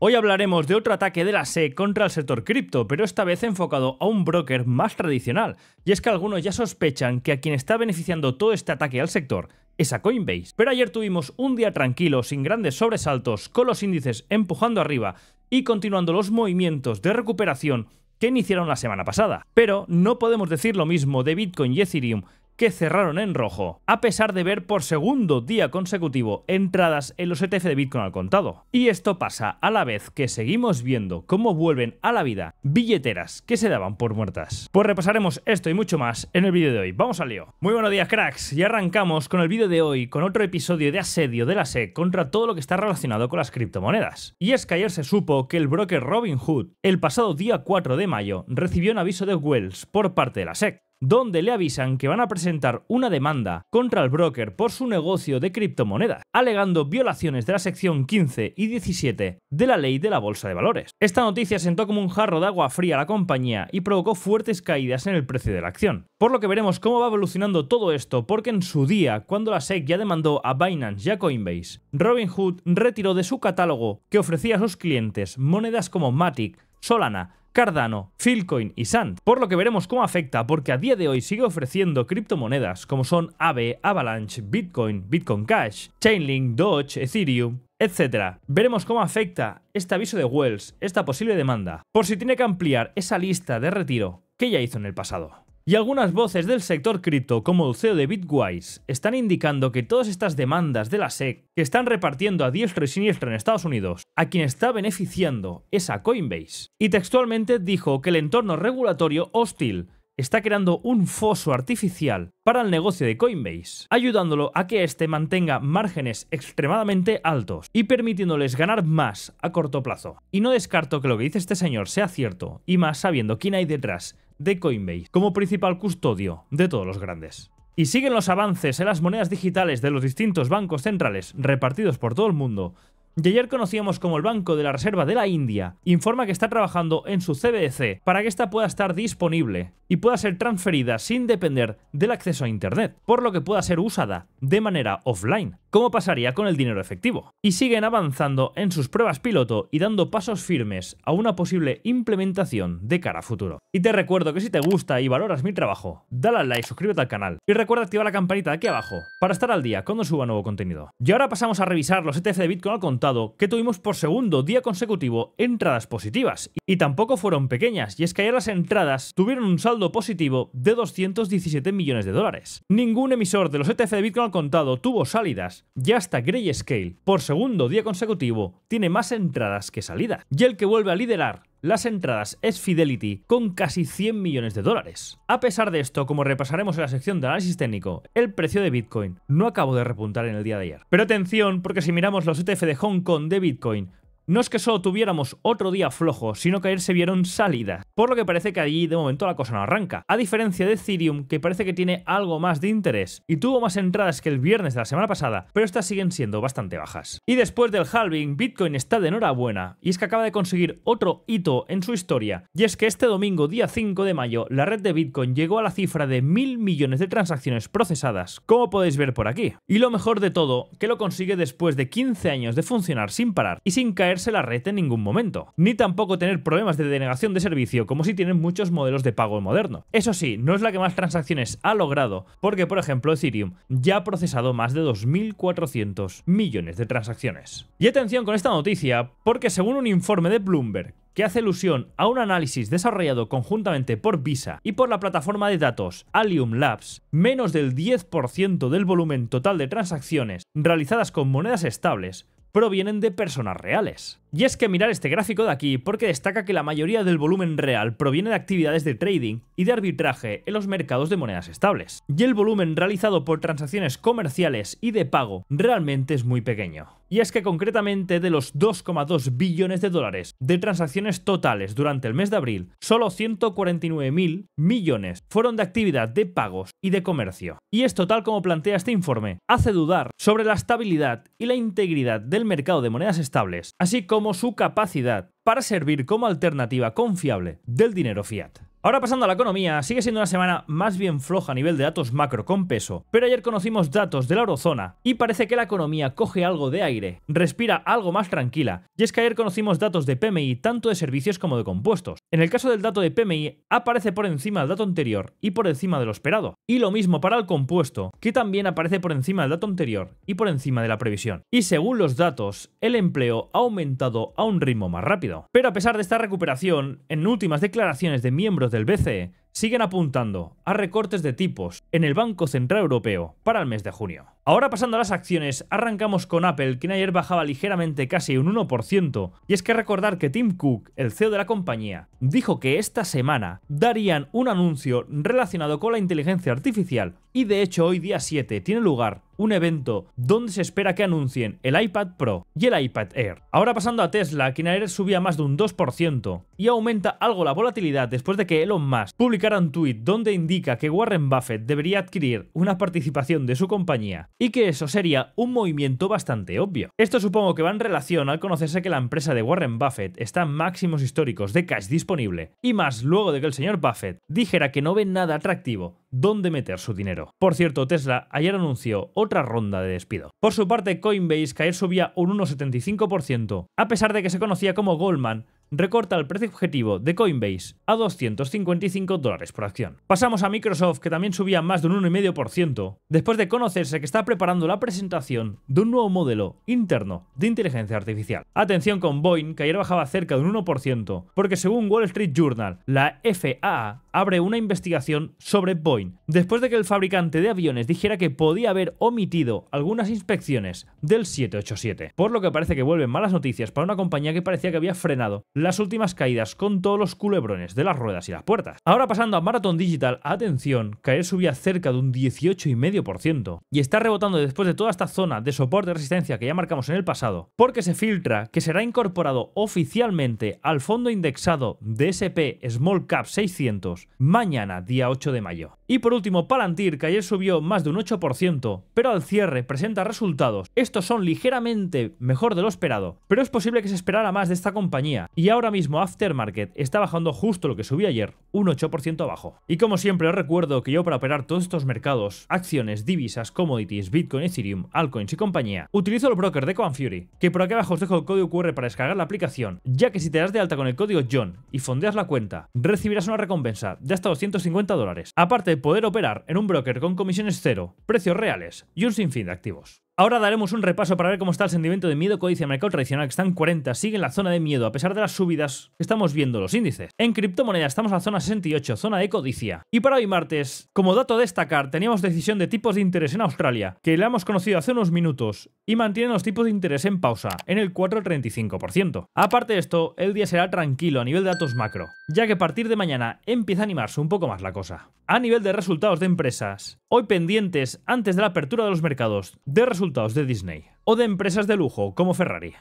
Hoy hablaremos de otro ataque de la SEC contra el sector cripto, pero esta vez enfocado a un broker más tradicional, y es que algunos ya sospechan que a quien está beneficiando todo este ataque al sector es a Coinbase. Pero ayer tuvimos un día tranquilo, sin grandes sobresaltos, con los índices empujando arriba y continuando los movimientos de recuperación que iniciaron la semana pasada. Pero no podemos decir lo mismo de Bitcoin y Ethereum, que cerraron en rojo, a pesar de ver por segundo día consecutivo entradas en los ETF de Bitcoin al contado. Y esto pasa a la vez que seguimos viendo cómo vuelven a la vida billeteras que se daban por muertas. Pues repasaremos esto y mucho más en el vídeo de hoy. Vamos al lío. Muy buenos días, cracks. Y arrancamos con el vídeo de hoy, con otro episodio de asedio de la SEC contra todo lo que está relacionado con las criptomonedas. Y es que ayer se supo que el broker Robinhood, el pasado día 4 de mayo, recibió un aviso de Wells por parte de la SEC donde le avisan que van a presentar una demanda contra el broker por su negocio de criptomonedas, alegando violaciones de la sección 15 y 17 de la ley de la bolsa de valores. Esta noticia sentó como un jarro de agua fría a la compañía y provocó fuertes caídas en el precio de la acción. Por lo que veremos cómo va evolucionando todo esto, porque en su día, cuando la SEC ya demandó a Binance y a Coinbase, Robinhood retiró de su catálogo que ofrecía a sus clientes monedas como Matic, Solana, Cardano, Filcoin y Sand, por lo que veremos cómo afecta porque a día de hoy sigue ofreciendo criptomonedas como son Ave, Avalanche, Bitcoin, Bitcoin Cash, Chainlink, Doge, Ethereum, etc. Veremos cómo afecta este aviso de Wells, esta posible demanda, por si tiene que ampliar esa lista de retiro que ya hizo en el pasado. Y algunas voces del sector cripto, como el CEO de Bitwise, están indicando que todas estas demandas de la SEC que están repartiendo a diestro y siniestro en Estados Unidos, a quien está beneficiando es a Coinbase. Y textualmente dijo que el entorno regulatorio hostil está creando un foso artificial para el negocio de Coinbase, ayudándolo a que este mantenga márgenes extremadamente altos y permitiéndoles ganar más a corto plazo. Y no descarto que lo que dice este señor sea cierto, y más sabiendo quién hay detrás de Coinbase como principal custodio de todos los grandes. Y siguen los avances en las monedas digitales de los distintos bancos centrales repartidos por todo el mundo y ayer conocíamos como el Banco de la Reserva de la India informa que está trabajando en su CBDC para que ésta pueda estar disponible y pueda ser transferida sin depender del acceso a Internet, por lo que pueda ser usada de manera offline, como pasaría con el dinero efectivo. Y siguen avanzando en sus pruebas piloto y dando pasos firmes a una posible implementación de cara a futuro. Y te recuerdo que si te gusta y valoras mi trabajo, dale a like, suscríbete al canal y recuerda activar la campanita de aquí abajo para estar al día cuando suba nuevo contenido. Y ahora pasamos a revisar los ETF de Bitcoin al contar que tuvimos por segundo día consecutivo entradas positivas, y tampoco fueron pequeñas, y es que ayer las entradas tuvieron un saldo positivo de 217 millones de dólares. Ningún emisor de los ETF de Bitcoin al contado tuvo salidas, y hasta Grayscale, por segundo día consecutivo, tiene más entradas que salidas. Y el que vuelve a liderar las entradas es Fidelity con casi 100 millones de dólares. A pesar de esto, como repasaremos en la sección de análisis técnico, el precio de Bitcoin no acabó de repuntar en el día de ayer. Pero atención, porque si miramos los ETF de Hong Kong de Bitcoin, no es que solo tuviéramos otro día flojo, sino que ayer se vieron salidas, por lo que parece que allí de momento la cosa no arranca. A diferencia de Ethereum, que parece que tiene algo más de interés y tuvo más entradas que el viernes de la semana pasada, pero estas siguen siendo bastante bajas. Y después del halving, Bitcoin está de enhorabuena, y es que acaba de conseguir otro hito en su historia, y es que este domingo, día 5 de mayo, la red de Bitcoin llegó a la cifra de mil millones de transacciones procesadas, como podéis ver por aquí. Y lo mejor de todo, que lo consigue después de 15 años de funcionar sin parar y sin caer la red en ningún momento, ni tampoco tener problemas de denegación de servicio como si tienen muchos modelos de pago moderno. Eso sí, no es la que más transacciones ha logrado, porque por ejemplo Ethereum ya ha procesado más de 2.400 millones de transacciones. Y atención con esta noticia, porque según un informe de Bloomberg, que hace alusión a un análisis desarrollado conjuntamente por Visa y por la plataforma de datos Allium Labs, menos del 10% del volumen total de transacciones realizadas con monedas estables provienen de personas reales. Y es que mirar este gráfico de aquí porque destaca que la mayoría del volumen real proviene de actividades de trading y de arbitraje en los mercados de monedas estables, y el volumen realizado por transacciones comerciales y de pago realmente es muy pequeño. Y es que concretamente de los 2,2 billones de dólares de transacciones totales durante el mes de abril, solo 149.000 millones fueron de actividad de pagos y de comercio. Y esto tal como plantea este informe, hace dudar sobre la estabilidad y la integridad del mercado de monedas estables, así como como su capacidad para servir como alternativa confiable del dinero fiat. Ahora pasando a la economía, sigue siendo una semana más bien floja a nivel de datos macro con peso, pero ayer conocimos datos de la eurozona y parece que la economía coge algo de aire, respira algo más tranquila, y es que ayer conocimos datos de PMI tanto de servicios como de compuestos. En el caso del dato de PMI aparece por encima del dato anterior y por encima de lo esperado, y lo mismo para el compuesto, que también aparece por encima del dato anterior y por encima de la previsión. Y según los datos, el empleo ha aumentado a un ritmo más rápido. Pero a pesar de esta recuperación, en últimas declaraciones de miembros del BCE siguen apuntando a recortes de tipos en el Banco Central Europeo para el mes de junio. Ahora pasando a las acciones, arrancamos con Apple, quien ayer bajaba ligeramente casi un 1%, y es que recordar que Tim Cook, el CEO de la compañía, dijo que esta semana darían un anuncio relacionado con la inteligencia artificial, y de hecho hoy día 7 tiene lugar un evento donde se espera que anuncien el iPad Pro y el iPad Air. Ahora pasando a Tesla, quien ayer subía más de un 2% y aumenta algo la volatilidad después de que Elon Musk publicara un tuit donde indica que Warren Buffett debería adquirir una participación de su compañía y que eso sería un movimiento bastante obvio. Esto supongo que va en relación al conocerse que la empresa de Warren Buffett está en máximos históricos de cash disponible, y más luego de que el señor Buffett dijera que no ve nada atractivo dónde meter su dinero. Por cierto, Tesla ayer anunció otra ronda de despido. Por su parte, Coinbase caer subía un 1,75%, a pesar de que se conocía como Goldman recorta el precio objetivo de Coinbase a 255 dólares por acción. Pasamos a Microsoft, que también subía más de un 1,5%, después de conocerse que está preparando la presentación de un nuevo modelo interno de inteligencia artificial. Atención con Boeing, que ayer bajaba cerca de un 1%, porque según Wall Street Journal, la FAA abre una investigación sobre Boeing, después de que el fabricante de aviones dijera que podía haber omitido algunas inspecciones del 787, por lo que parece que vuelven malas noticias para una compañía que parecía que había frenado las últimas caídas con todos los culebrones de las ruedas y las puertas. Ahora pasando a Marathon Digital, atención, caer subía cerca de un 18,5% y está rebotando después de toda esta zona de soporte de resistencia que ya marcamos en el pasado, porque se filtra que será incorporado oficialmente al fondo indexado de SP Small Cap 600 mañana, día 8 de mayo. Y por último, Palantir, que ayer subió más de un 8%, pero al cierre presenta resultados. Estos son ligeramente mejor de lo esperado, pero es posible que se esperara más de esta compañía y ahora mismo Aftermarket está bajando justo lo que subí ayer, un 8% abajo. Y como siempre os recuerdo que yo para operar todos estos mercados, acciones, divisas, commodities, Bitcoin, Ethereum, altcoins y compañía, utilizo el broker de CoinFury, que por aquí abajo os dejo el código QR para descargar la aplicación, ya que si te das de alta con el código JOHN y fondeas la cuenta, recibirás una recompensa de hasta 250 dólares, aparte de poder operar en un broker con comisiones cero, precios reales y un sinfín de activos. Ahora daremos un repaso para ver cómo está el sentimiento de miedo, codicia el mercado tradicional, que está en 40, sigue en la zona de miedo, a pesar de las subidas estamos viendo los índices. En criptomonedas estamos en la zona 68, zona de codicia. Y para hoy martes, como dato a destacar, teníamos decisión de tipos de interés en Australia, que la hemos conocido hace unos minutos, y mantienen los tipos de interés en pausa, en el 4,35%. Aparte de esto, el día será tranquilo a nivel de datos macro, ya que a partir de mañana empieza a animarse un poco más la cosa. A nivel de resultados de empresas, hoy pendientes antes de la apertura de los mercados, de resultados de Disney o de empresas de lujo como Ferrari.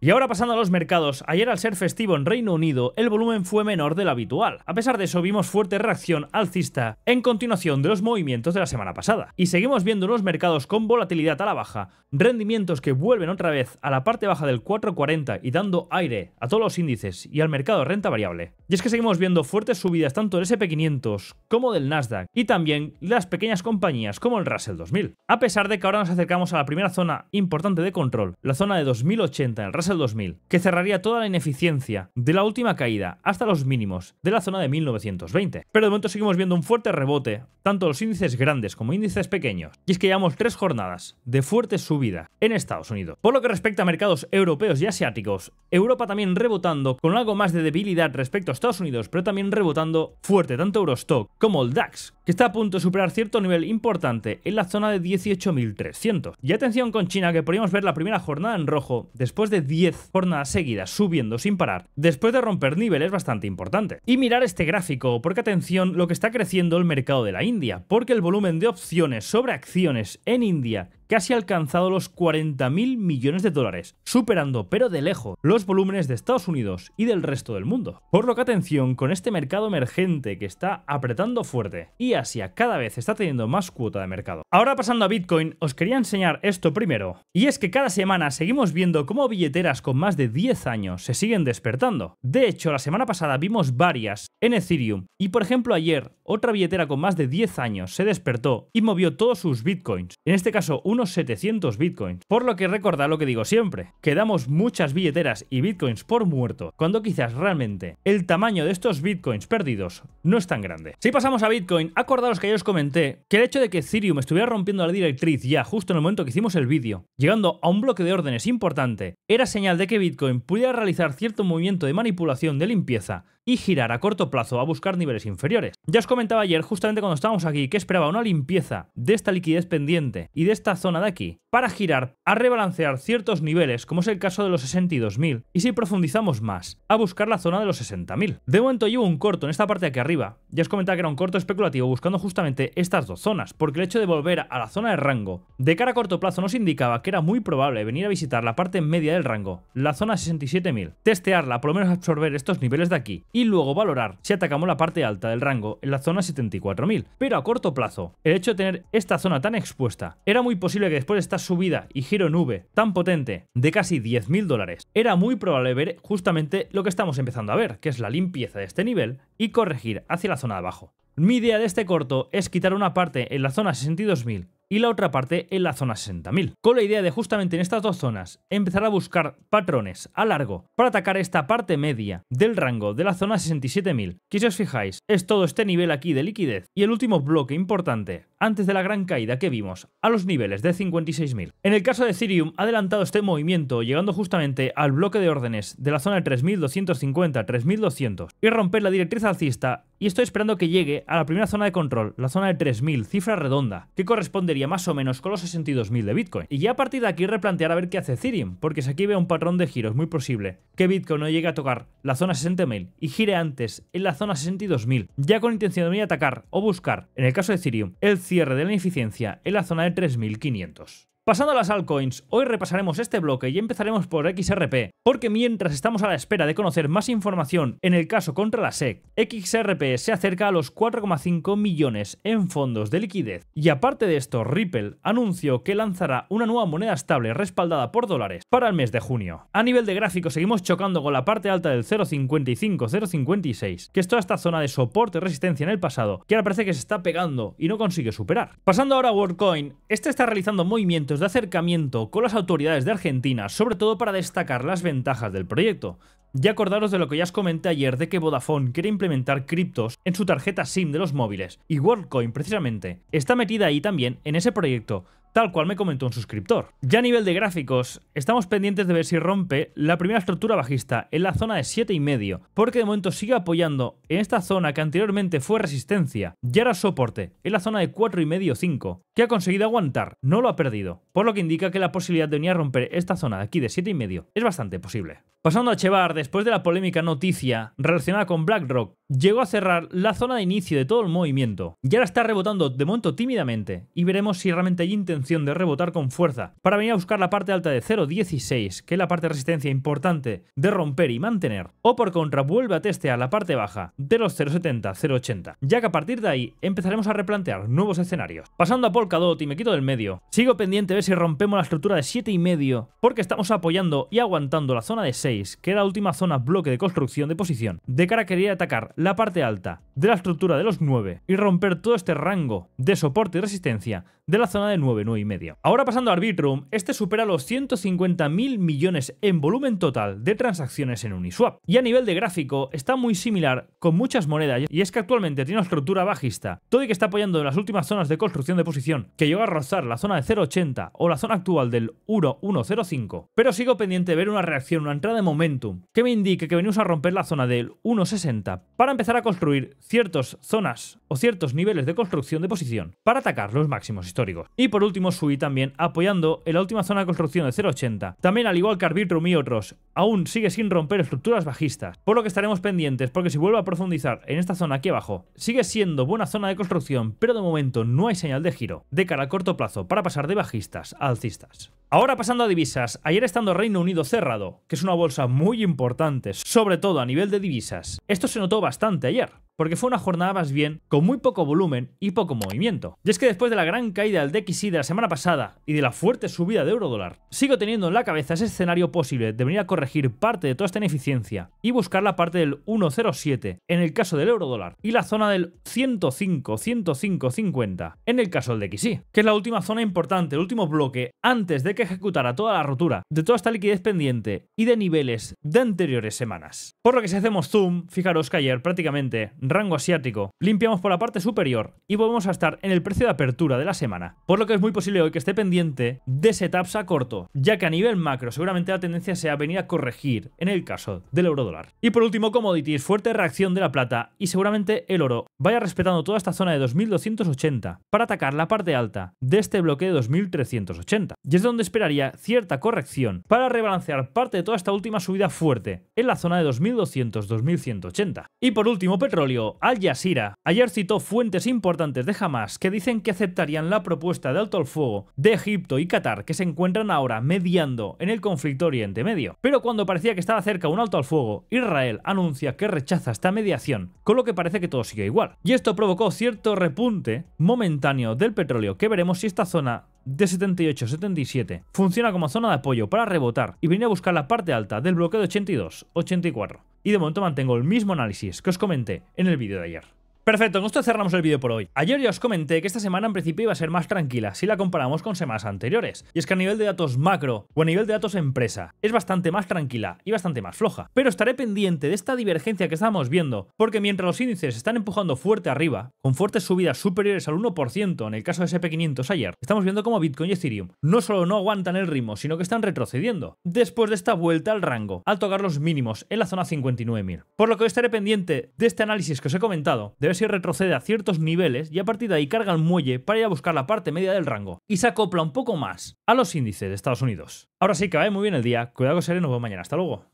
Y ahora pasando a los mercados, ayer al ser festivo en Reino Unido, el volumen fue menor del habitual. A pesar de eso, vimos fuerte reacción alcista en continuación de los movimientos de la semana pasada. Y seguimos viendo unos mercados con volatilidad a la baja, rendimientos que vuelven otra vez a la parte baja del 440 y dando aire a todos los índices y al mercado renta variable. Y es que seguimos viendo fuertes subidas tanto del SP500 como del Nasdaq y también las pequeñas compañías como el Russell 2000. A pesar de que ahora nos acercamos a la primera zona importante de control, la zona de 2080 en el Russell el 2000, que cerraría toda la ineficiencia de la última caída hasta los mínimos de la zona de 1920. Pero de momento seguimos viendo un fuerte rebote, tanto los índices grandes como índices pequeños, y es que llevamos tres jornadas de fuerte subida en Estados Unidos. Por lo que respecta a mercados europeos y asiáticos, Europa también rebotando con algo más de debilidad respecto a Estados Unidos, pero también rebotando fuerte tanto Eurostock como el DAX, que está a punto de superar cierto nivel importante en la zona de 18.300. Y atención con China, que podríamos ver la primera jornada en rojo después de 10 jornadas seguidas subiendo sin parar, después de romper niveles bastante importante. Y mirar este gráfico, porque atención lo que está creciendo el mercado de la India, porque el volumen de opciones sobre acciones en India casi alcanzado los 40.000 millones de dólares, superando pero de lejos los volúmenes de Estados Unidos y del resto del mundo. Por lo que atención con este mercado emergente que está apretando fuerte y Asia cada vez está teniendo más cuota de mercado. Ahora pasando a Bitcoin, os quería enseñar esto primero, y es que cada semana seguimos viendo cómo billeteras con más de 10 años se siguen despertando. De hecho, la semana pasada vimos varias en Ethereum y por ejemplo ayer otra billetera con más de 10 años se despertó y movió todos sus bitcoins, en este caso uno 700 bitcoins. Por lo que recordad lo que digo siempre, que damos muchas billeteras y bitcoins por muerto, cuando quizás realmente el tamaño de estos bitcoins perdidos no es tan grande. Si pasamos a bitcoin, acordaros que ya os comenté que el hecho de que Ethereum estuviera rompiendo la directriz ya justo en el momento que hicimos el vídeo, llegando a un bloque de órdenes importante, era señal de que bitcoin pudiera realizar cierto movimiento de manipulación de limpieza y girar a corto plazo a buscar niveles inferiores. Ya os comentaba ayer, justamente cuando estábamos aquí, que esperaba una limpieza de esta liquidez pendiente y de esta zona de aquí para girar a rebalancear ciertos niveles, como es el caso de los 62.000, y si profundizamos más, a buscar la zona de los 60.000. De momento llevo un corto en esta parte de aquí arriba. Ya os comentaba que era un corto especulativo buscando justamente estas dos zonas, porque el hecho de volver a la zona de rango de cara a corto plazo nos indicaba que era muy probable venir a visitar la parte media del rango, la zona 67.000, testearla, por lo menos absorber estos niveles de aquí, y luego valorar si atacamos la parte alta del rango en la zona 74.000. Pero a corto plazo, el hecho de tener esta zona tan expuesta, era muy posible que después de esta subida y giro V tan potente de casi 10.000 dólares, era muy probable ver justamente lo que estamos empezando a ver, que es la limpieza de este nivel y corregir hacia la zona de abajo. Mi idea de este corto es quitar una parte en la zona 62.000 y la otra parte en la zona 60.000, con la idea de justamente en estas dos zonas empezar a buscar patrones a largo para atacar esta parte media del rango de la zona 67.000, que si os fijáis es todo este nivel aquí de liquidez y el último bloque importante antes de la gran caída que vimos a los niveles de 56.000. En el caso de Ethereum ha adelantado este movimiento llegando justamente al bloque de órdenes de la zona de 3.250-3.200 y romper la directriz alcista y estoy esperando que llegue a la primera zona de control, la zona de 3.000, cifra redonda, que corresponde más o menos con los 62.000 de Bitcoin. Y ya a partir de aquí replantear a ver qué hace Ethereum, porque si aquí veo un patrón de giros muy posible que Bitcoin no llegue a tocar la zona 60.000 y gire antes en la zona 62.000, ya con intención de atacar o buscar, en el caso de Ethereum, el cierre de la ineficiencia en la zona de 3.500. Pasando a las altcoins, hoy repasaremos este bloque y empezaremos por XRP, porque mientras estamos a la espera de conocer más información en el caso contra la SEC, XRP se acerca a los 4,5 millones en fondos de liquidez. Y aparte de esto, Ripple anunció que lanzará una nueva moneda estable respaldada por dólares para el mes de junio. A nivel de gráfico seguimos chocando con la parte alta del 0.55-0.56, que es toda esta zona de soporte y resistencia en el pasado, que ahora parece que se está pegando y no consigue superar. Pasando ahora a WorldCoin, este está realizando movimientos de acercamiento con las autoridades de Argentina, sobre todo para destacar las ventajas del proyecto. y acordaros de lo que ya os comenté ayer de que Vodafone quiere implementar criptos en su tarjeta SIM de los móviles, y WorldCoin precisamente está metida ahí también en ese proyecto, tal cual me comentó un suscriptor. Ya a nivel de gráficos, estamos pendientes de ver si rompe la primera estructura bajista en la zona de 7,5, porque de momento sigue apoyando en esta zona que anteriormente fue resistencia, y ahora soporte en la zona de 4,5 o 5 que ha conseguido aguantar, no lo ha perdido, por lo que indica que la posibilidad de venir a romper esta zona de aquí de 7,5 es bastante posible. Pasando a Chevar, después de la polémica noticia relacionada con BlackRock, llegó a cerrar la zona de inicio de todo el movimiento y ahora está rebotando de momento tímidamente y veremos si realmente hay intención de rebotar con fuerza para venir a buscar la parte alta de 0.16, que es la parte de resistencia importante de romper y mantener, o por contra vuelve a testear la parte baja de los 0.70, 0.80, ya que a partir de ahí empezaremos a replantear nuevos escenarios. Pasando a y me quito del medio. Sigo pendiente a ver si rompemos la estructura de 7,5. y medio, porque estamos apoyando y aguantando la zona de 6, que era la última zona bloque de construcción de posición. De cara a querer atacar la parte alta de la estructura de los 9 y romper todo este rango de soporte y resistencia de la zona de 9, y media. Ahora pasando a Arbitrum, este supera los 150.000 millones en volumen total de transacciones en Uniswap. Y a nivel de gráfico está muy similar con muchas monedas y es que actualmente tiene una estructura bajista, todo y que está apoyando las últimas zonas de construcción de posición, que llegó a rozar la zona de 0.80 o la zona actual del 1.105. Pero sigo pendiente de ver una reacción, una entrada de momentum, que me indique que venimos a romper la zona del 1.60 para empezar a construir ciertas zonas o ciertos niveles de construcción de posición para atacar los máximos y por último subí también apoyando en la última zona de construcción de 080, también al igual que Arbitrum y otros, aún sigue sin romper estructuras bajistas, por lo que estaremos pendientes porque si vuelve a profundizar en esta zona aquí abajo, sigue siendo buena zona de construcción, pero de momento no hay señal de giro de cara a corto plazo para pasar de bajistas a alcistas. Ahora pasando a divisas, ayer estando Reino Unido cerrado, que es una bolsa muy importante, sobre todo a nivel de divisas, esto se notó bastante ayer, porque fue una jornada más bien con muy poco volumen y poco movimiento. Y es que después de la gran caída del DXI de la semana pasada y de la fuerte subida de eurodólar, sigo teniendo en la cabeza ese escenario posible de venir a correr parte de toda esta ineficiencia y buscar la parte del 1,07 en el caso del euro dólar y la zona del 105, 105, 50 en el caso del DXY, que es la última zona importante, el último bloque antes de que ejecutara toda la rotura de toda esta liquidez pendiente y de niveles de anteriores semanas. Por lo que si hacemos zoom, fijaros que ayer prácticamente rango asiático, limpiamos por la parte superior y volvemos a estar en el precio de apertura de la semana, por lo que es muy posible hoy que esté pendiente de setups a corto, ya que a nivel macro seguramente la tendencia sea venir a corregir en el caso del euro dólar. Y por último, commodities, fuerte reacción de la plata y seguramente el oro vaya respetando toda esta zona de 2280 para atacar la parte alta de este bloque de 2380. Y es donde esperaría cierta corrección para rebalancear parte de toda esta última subida fuerte en la zona de 2200-2180. Y por último, petróleo, Al Jazeera. Ayer citó fuentes importantes de Hamas que dicen que aceptarían la propuesta de alto al fuego de Egipto y Qatar que se encuentran ahora mediando en el conflicto Oriente Medio. Pero cuando parecía que estaba cerca un alto al fuego, Israel anuncia que rechaza esta mediación, con lo que parece que todo sigue igual. Y esto provocó cierto repunte momentáneo del petróleo, que veremos si esta zona de 78-77 funciona como zona de apoyo para rebotar y venir a buscar la parte alta del bloque de 82-84. Y de momento mantengo el mismo análisis que os comenté en el vídeo de ayer. Perfecto, con esto cerramos el vídeo por hoy. Ayer ya os comenté que esta semana en principio iba a ser más tranquila si la comparamos con semanas anteriores. Y es que a nivel de datos macro o a nivel de datos empresa es bastante más tranquila y bastante más floja. Pero estaré pendiente de esta divergencia que estamos viendo porque mientras los índices están empujando fuerte arriba, con fuertes subidas superiores al 1% en el caso de SP500 ayer, estamos viendo cómo Bitcoin y Ethereum no solo no aguantan el ritmo, sino que están retrocediendo después de esta vuelta al rango al tocar los mínimos en la zona 59.000. Por lo que estaré pendiente de este análisis que os he comentado. Debe si retrocede a ciertos niveles y a partir de ahí carga el muelle para ir a buscar la parte media del rango y se acopla un poco más a los índices de Estados Unidos. Ahora sí que va eh, muy bien el día, cuidado que y nos vemos mañana, hasta luego.